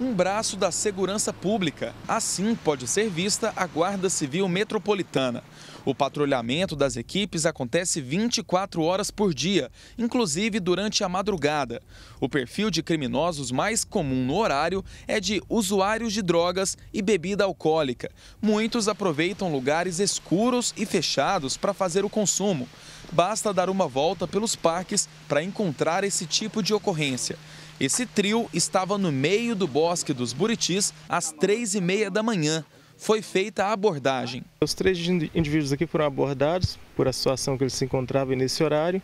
um braço da segurança pública. Assim pode ser vista a Guarda Civil Metropolitana. O patrulhamento das equipes acontece 24 horas por dia, inclusive durante a madrugada. O perfil de criminosos mais comum no horário é de usuários de drogas e bebida alcoólica. Muitos aproveitam lugares escuros e fechados para fazer o consumo basta dar uma volta pelos parques para encontrar esse tipo de ocorrência. Esse trio estava no meio do bosque dos Buritis às três e meia da manhã. Foi feita a abordagem. Os três indivíduos aqui foram abordados por a situação que eles se encontravam nesse horário.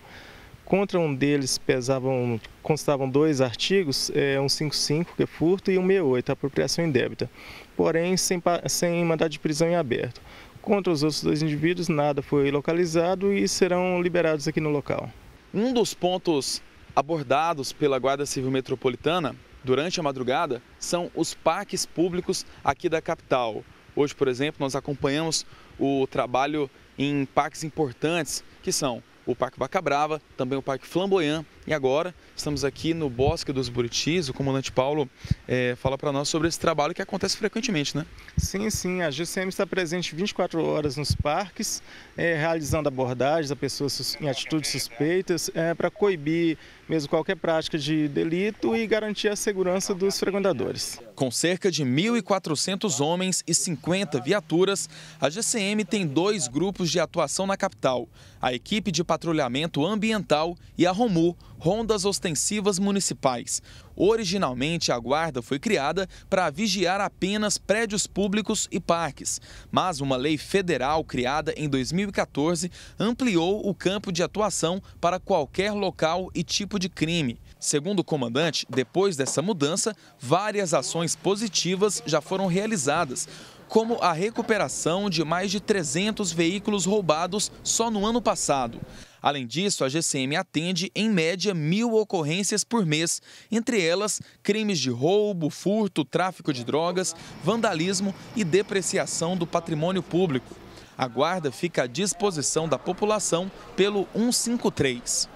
Contra um deles pesavam, constavam dois artigos, é, um 55, que é furto, e um 68, apropriação indébita. Porém, sem, sem mandado de prisão em aberto. Contra os outros dois indivíduos, nada foi localizado e serão liberados aqui no local. Um dos pontos abordados pela Guarda Civil Metropolitana durante a madrugada são os parques públicos aqui da capital. Hoje, por exemplo, nós acompanhamos o trabalho em parques importantes, que são o Parque Bacabrava, também o Parque Flamboyant. E agora estamos aqui no Bosque dos Buritis. O comandante Paulo é, fala para nós sobre esse trabalho que acontece frequentemente, né? Sim, sim. A GCM está presente 24 horas nos parques, é, realizando abordagens a pessoas em atitudes suspeitas é, eh, para coibir mesmo qualquer prática de delito e garantir a segurança dos frequentadores. Com cerca de 1.400 homens e 50 viaturas, a GCM tem dois grupos de atuação na capital. A equipe de patrulhamento ambiental e a ROMU, Rondas Ostensivas Municipais. Originalmente, a guarda foi criada para vigiar apenas prédios públicos e parques, mas uma lei federal criada em 2014 ampliou o campo de atuação para qualquer local e tipo de crime. Segundo o comandante, depois dessa mudança, várias ações positivas já foram realizadas, como a recuperação de mais de 300 veículos roubados só no ano passado. Além disso, a GCM atende, em média, mil ocorrências por mês, entre elas crimes de roubo, furto, tráfico de drogas, vandalismo e depreciação do patrimônio público. A guarda fica à disposição da população pelo 153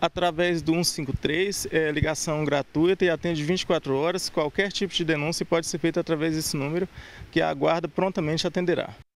através do 153, é ligação gratuita e atende 24 horas. Qualquer tipo de denúncia pode ser feita através desse número, que a guarda prontamente atenderá.